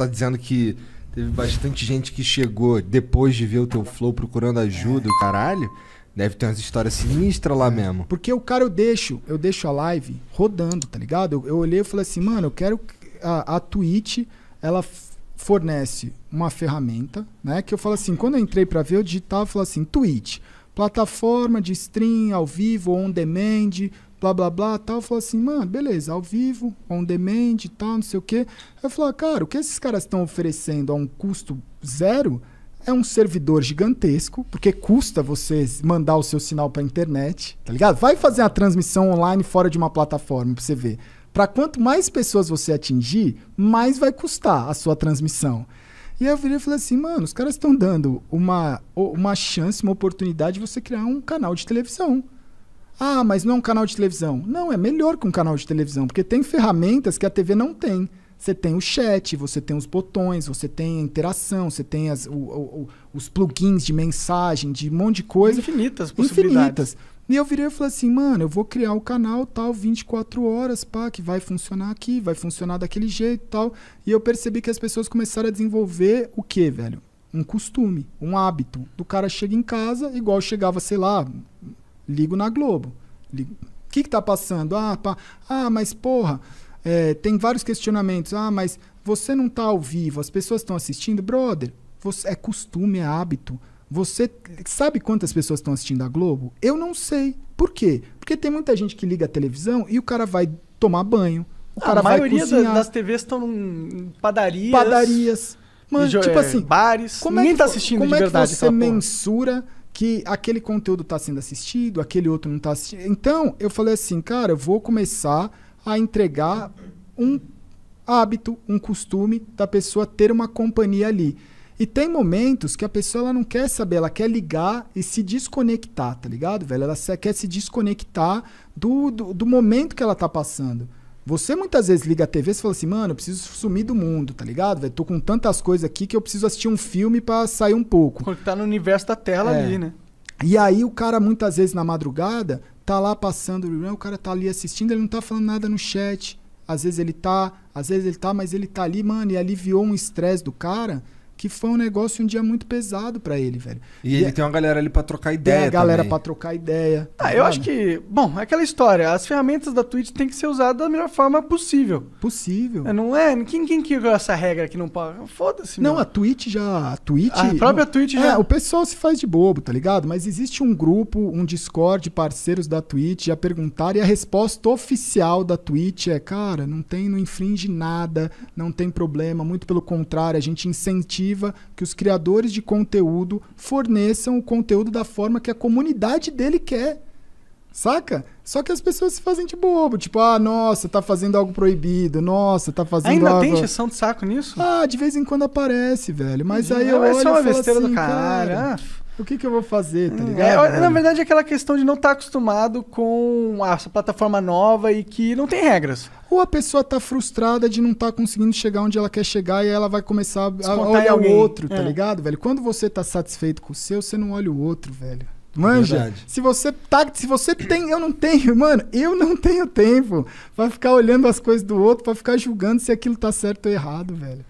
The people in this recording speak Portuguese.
tá dizendo que teve bastante gente que chegou depois de ver o teu flow procurando ajuda, é. caralho. Deve ter umas histórias sinistras lá é. mesmo. Porque o cara eu deixo, eu deixo a live rodando, tá ligado? Eu, eu olhei e falei assim, mano, eu quero. A, a Twitch, ela fornece uma ferramenta, né? Que eu falo assim, quando eu entrei para ver, eu digitava e falava assim, Twitch. Plataforma de stream, ao vivo, on demand, blá blá blá tal. Falou assim, mano, beleza, ao vivo, on demand tal, não sei o quê. Eu falei, ah, cara, o que esses caras estão oferecendo a um custo zero é um servidor gigantesco, porque custa você mandar o seu sinal para a internet, tá ligado? Vai fazer a transmissão online fora de uma plataforma para você ver. Para quanto mais pessoas você atingir, mais vai custar a sua transmissão. E aí eu virei e falei assim, mano, os caras estão dando uma, uma chance, uma oportunidade de você criar um canal de televisão. Ah, mas não é um canal de televisão. Não, é melhor que um canal de televisão, porque tem ferramentas que a TV não tem. Você tem o chat, você tem os botões, você tem a interação, você tem as, o, o, os plugins de mensagem, de um monte de coisa. Infinitas possibilidades. Infinitas. E eu virei e falei assim, mano, eu vou criar o canal tal, 24 horas, pá, que vai funcionar aqui, vai funcionar daquele jeito tal. E eu percebi que as pessoas começaram a desenvolver o quê, velho? Um costume, um hábito. Do cara chega em casa, igual chegava, sei lá, ligo na Globo. Ligo. O que, que tá passando? Ah, pá. ah mas porra, é, tem vários questionamentos. Ah, mas você não tá ao vivo, as pessoas estão assistindo, brother. Você, é costume, é hábito. Você sabe quantas pessoas estão assistindo a Globo? Eu não sei. Por quê? Porque tem muita gente que liga a televisão e o cara vai tomar banho. O cara a maioria das, TVs estão em padarias. Padarias. Mano, tipo é, assim. Bares. Como é Ninguém é que, tá assistindo como de verdade. Como é que você mensura porra. que aquele conteúdo está sendo assistido, aquele outro não está assistindo? Então, eu falei assim, cara, eu vou começar a entregar um hábito, um costume da pessoa ter uma companhia ali. E tem momentos que a pessoa ela não quer saber, ela quer ligar e se desconectar, tá ligado, velho? Ela quer se desconectar do, do, do momento que ela tá passando. Você muitas vezes liga a TV e fala assim, mano, eu preciso sumir do mundo, tá ligado? Véio? Tô com tantas coisas aqui que eu preciso assistir um filme para sair um pouco. Porque tá no universo da tela é. ali, né? E aí o cara muitas vezes na madrugada tá lá passando o né? o cara tá ali assistindo, ele não tá falando nada no chat. Às vezes ele tá, às vezes ele tá, mas ele tá ali, mano, e aliviou um estresse do cara que foi um negócio um dia muito pesado para ele, velho. E, e ele é... tem uma galera ali para trocar ideia. Tem a galera para trocar ideia. Tá ah, eu acho que, bom, é aquela história. As ferramentas da Twitch tem que ser usadas da melhor forma possível. Possível. É, não é? Quem quem que essa regra que não paga? Foda-se. Não, a Twitch já, a Twitch. A própria não, Twitch já. É, o pessoal se faz de bobo, tá ligado? Mas existe um grupo, um Discord, parceiros da Twitch já perguntaram e a resposta oficial da Twitch é, cara, não tem, não infringe nada, não tem problema. Muito pelo contrário, a gente incentiva que os criadores de conteúdo forneçam o conteúdo da forma que a comunidade dele quer. Saca? Só que as pessoas se fazem de bobo. Tipo, ah, nossa, tá fazendo algo proibido. Nossa, tá fazendo Ainda algo... tem injeção de saco nisso? Ah, de vez em quando aparece, velho. Mas é, aí Não, eu é olho é só uma besteira assim, do cara. Ah o que, que eu vou fazer, tá hum, ligado? É, na verdade, é aquela questão de não estar tá acostumado com a plataforma nova e que não tem regras. Ou a pessoa tá frustrada de não estar tá conseguindo chegar onde ela quer chegar e ela vai começar a, olhar o outro, tá é. ligado, velho? Quando você tá satisfeito com o seu, você não olha o outro, velho. É Manja, Verdade. se você tá, se você tem, eu não tenho, mano, eu não tenho tempo. Vai ficar olhando as coisas do outro, vai ficar julgando se aquilo tá certo ou errado, velho.